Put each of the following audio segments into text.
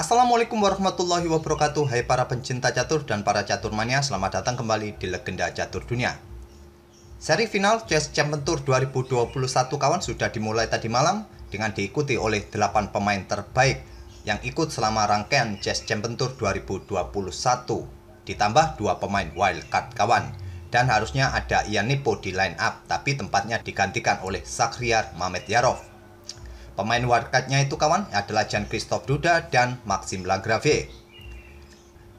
Assalamualaikum warahmatullahi wabarakatuh Hai para pencinta catur dan para catur mania Selamat datang kembali di Legenda Catur Dunia Seri final Chess Champion Tour 2021 kawan sudah dimulai tadi malam Dengan diikuti oleh 8 pemain terbaik Yang ikut selama rangkaian Chess Champion Tour 2021 Ditambah dua pemain wildcard kawan Dan harusnya ada Ian Nepo di line up Tapi tempatnya digantikan oleh Sakriar Mamet Yarov Pemain wildcardnya itu kawan adalah Jan christophe Duda dan Maxim Lagrave.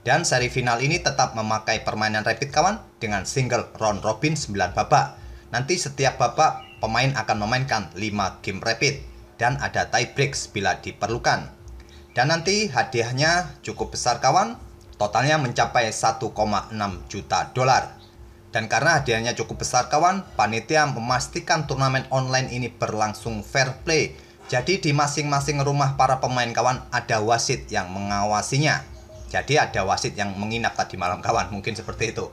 Dan seri final ini tetap memakai permainan rapid kawan dengan single round robin 9 babak. Nanti setiap babak pemain akan memainkan 5 game rapid dan ada tie break bila diperlukan. Dan nanti hadiahnya cukup besar kawan, totalnya mencapai 1,6 juta dolar. Dan karena hadiahnya cukup besar kawan, panitia memastikan turnamen online ini berlangsung fair play jadi di masing-masing rumah para pemain kawan ada wasit yang mengawasinya. Jadi ada wasit yang menginap tadi malam kawan, mungkin seperti itu.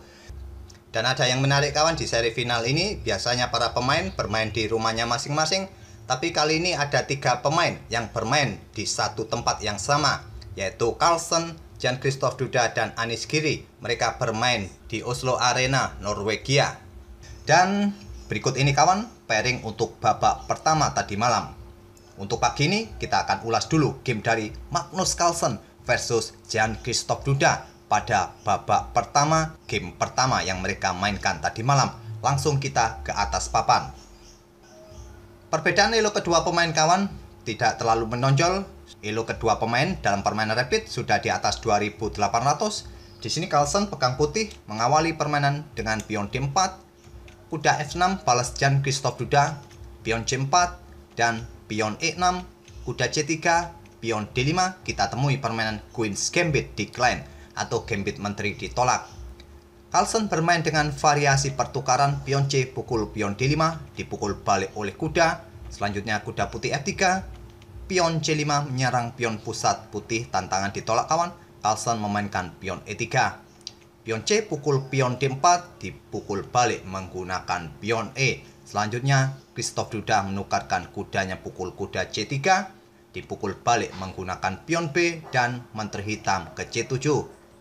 Dan ada yang menarik kawan di seri final ini, biasanya para pemain bermain di rumahnya masing-masing, tapi kali ini ada tiga pemain yang bermain di satu tempat yang sama, yaitu Carlsen, Jan Christoph Duda, dan Anis Giri. Mereka bermain di Oslo Arena, Norwegia. Dan berikut ini kawan, pairing untuk babak pertama tadi malam. Untuk pagi ini kita akan ulas dulu game dari Magnus Carlsen versus Jan Christoph Duda pada babak pertama game pertama yang mereka mainkan tadi malam. Langsung kita ke atas papan. Perbedaan elo kedua pemain kawan tidak terlalu menonjol. Elo kedua pemain dalam permainan rapid sudah di atas 2800. Di sini Carlsen pegang putih mengawali permainan dengan pion D4, kuda F6 balas Jan Christoph Duda, pion C4 dan pion e6, kuda c3, pion d5 kita temui permainan Queen's Gambit decline atau Gambit Menteri ditolak. Carlsen bermain dengan variasi pertukaran pion c pukul pion d5 dipukul balik oleh kuda, selanjutnya kuda putih f3, pion c5 menyerang pion pusat putih tantangan ditolak kawan, Carlsen memainkan pion e3. Pion C pukul pion D4 dipukul balik menggunakan pion E. Selanjutnya Christoph Duda menukarkan kudanya pukul kuda C3, dipukul balik menggunakan pion B dan menteri hitam ke C7.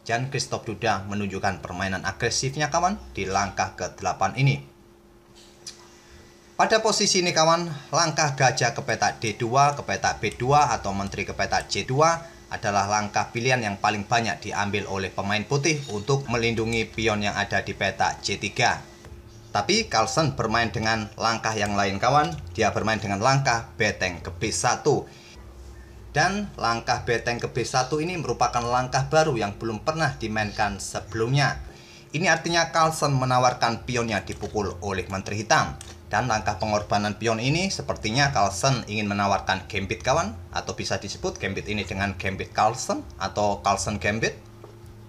Jan Christoph Duda menunjukkan permainan agresifnya kawan di langkah ke-8 ini. Pada posisi ini kawan, langkah gajah ke petak D2, ke petak B2 atau menteri ke petak C2 adalah langkah pilihan yang paling banyak diambil oleh pemain putih untuk melindungi pion yang ada di petak C3. Tapi Carlsen bermain dengan langkah yang lain kawan, dia bermain dengan langkah beteng ke B1. Dan langkah beteng ke B1 ini merupakan langkah baru yang belum pernah dimainkan sebelumnya. Ini artinya Carlsen menawarkan pionnya dipukul oleh Menteri Hitam. Dan langkah pengorbanan pion ini sepertinya Carlsen ingin menawarkan gambit kawan atau bisa disebut gambit ini dengan gambit Carlsen atau Carlsen gambit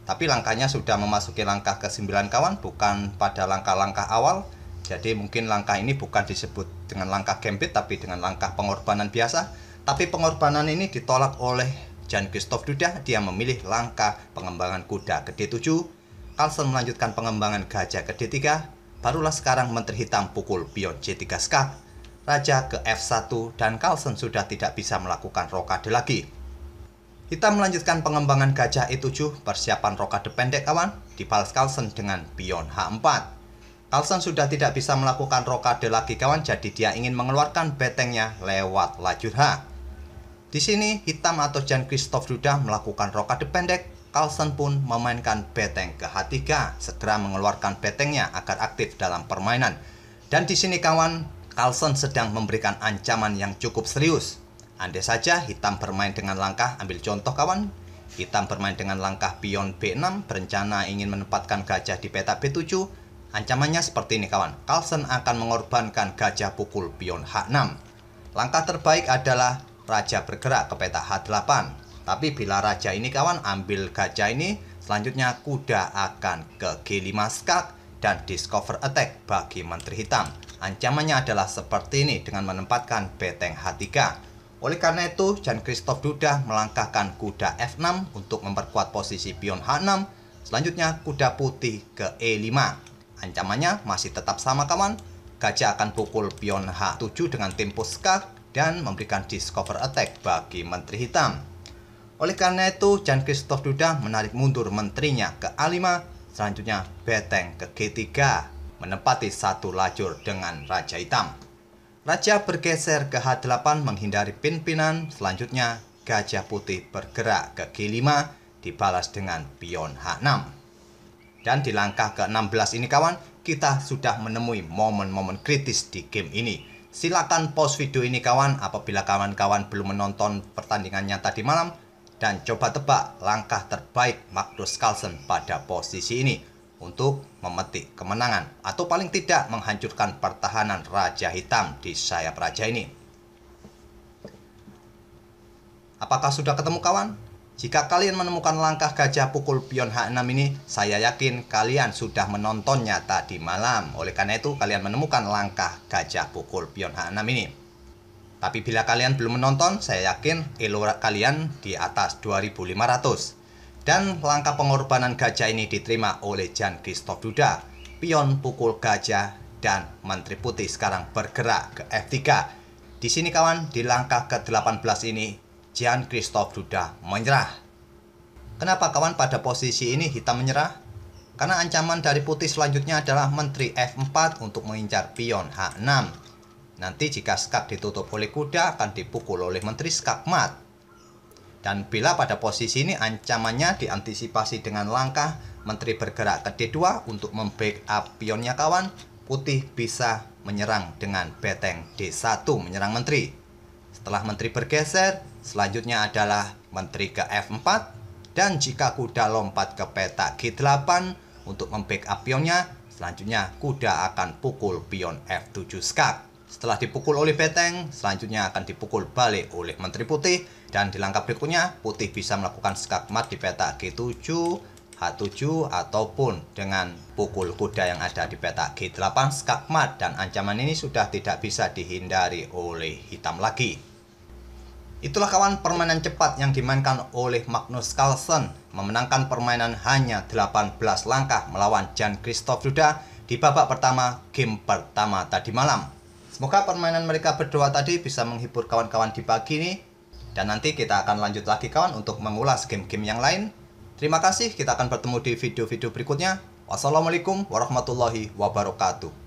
tapi langkahnya sudah memasuki langkah ke-9 kawan, bukan pada langkah-langkah awal. Jadi mungkin langkah ini bukan disebut dengan langkah gambit, tapi dengan langkah pengorbanan biasa. Tapi pengorbanan ini ditolak oleh Jan Christoph Duda, dia memilih langkah pengembangan kuda ke D7. Carlsen melanjutkan pengembangan gajah ke D3, barulah sekarang Menteri Hitam pukul pion C3 skak. Raja ke F1 dan Carlsen sudah tidak bisa melakukan rokade lagi. Kita melanjutkan pengembangan gajah E7 persiapan rokade pendek kawan di Pals Carlsen dengan pion H4. kalsen sudah tidak bisa melakukan rokade lagi kawan jadi dia ingin mengeluarkan betengnya lewat lajur H. Di sini hitam atau Jan Christoph Duda melakukan rokade pendek, kalsen pun memainkan beteng ke H3 segera mengeluarkan betengnya agar aktif dalam permainan. Dan di sini kawan, kalsen sedang memberikan ancaman yang cukup serius Andai saja hitam bermain dengan langkah, ambil contoh kawan, hitam bermain dengan langkah pion B6, berencana ingin menempatkan gajah di peta B7, ancamannya seperti ini kawan, Carlsen akan mengorbankan gajah pukul pion H6. Langkah terbaik adalah raja bergerak ke peta H8, tapi bila raja ini kawan ambil gajah ini, selanjutnya kuda akan ke G5 skak dan discover attack bagi menteri hitam. Ancamannya adalah seperti ini dengan menempatkan beteng H3. Oleh karena itu, Jan Christoph Duda melangkahkan kuda F6 untuk memperkuat posisi pion H6, selanjutnya kuda putih ke E5. Ancamannya masih tetap sama kawan, gajah akan pukul pion H7 dengan tempo skak dan memberikan discover attack bagi menteri hitam. Oleh karena itu, Jan Christoph Duda menarik mundur menterinya ke A5, selanjutnya beteng ke G3, menempati satu lajur dengan Raja Hitam. Raja bergeser ke H8 menghindari pimpinan, selanjutnya gajah putih bergerak ke G5 dibalas dengan pion H6. Dan di langkah ke-16 ini kawan, kita sudah menemui momen-momen kritis di game ini. Silakan pause video ini kawan apabila kawan-kawan belum menonton pertandingannya tadi malam dan coba tebak langkah terbaik Magnus Carlsen pada posisi ini untuk memetik kemenangan atau paling tidak menghancurkan pertahanan Raja Hitam di sayap Raja ini. Apakah sudah ketemu kawan? Jika kalian menemukan langkah gajah pukul pion H6 ini, saya yakin kalian sudah menontonnya tadi malam. Oleh karena itu, kalian menemukan langkah gajah pukul pion H6 ini. Tapi bila kalian belum menonton, saya yakin elo kalian di atas 2500. Dan langkah pengorbanan gajah ini diterima oleh Jan Christophe Duda, pion pukul gajah dan Menteri Putih sekarang bergerak ke F3. Di sini kawan, di langkah ke-18 ini, Jan Christophe Duda menyerah. Kenapa kawan pada posisi ini hitam menyerah? Karena ancaman dari putih selanjutnya adalah Menteri F4 untuk mengincar pion H6. Nanti jika skak ditutup oleh kuda akan dipukul oleh Menteri Skak Mat. Dan bila pada posisi ini ancamannya diantisipasi dengan langkah menteri bergerak ke D2 untuk membackup pionnya kawan, putih bisa menyerang dengan beteng D1 menyerang menteri. Setelah menteri bergeser, selanjutnya adalah menteri ke F4 dan jika kuda lompat ke peta G8 untuk membackup pionnya, selanjutnya kuda akan pukul pion F7 skak. Setelah dipukul oleh Beteng, selanjutnya akan dipukul balik oleh Menteri Putih dan di langkah berikutnya Putih bisa melakukan skakmat di peta G7, H7 ataupun dengan pukul kuda yang ada di peta G8 skakmat dan ancaman ini sudah tidak bisa dihindari oleh hitam lagi. Itulah kawan permainan cepat yang dimainkan oleh Magnus Carlsen memenangkan permainan hanya 18 langkah melawan Jan Christophe Duda di babak pertama game pertama tadi malam. Semoga permainan mereka berdua tadi bisa menghibur kawan-kawan di pagi ini Dan nanti kita akan lanjut lagi kawan untuk mengulas game-game yang lain. Terima kasih, kita akan bertemu di video-video berikutnya. Wassalamualaikum warahmatullahi wabarakatuh.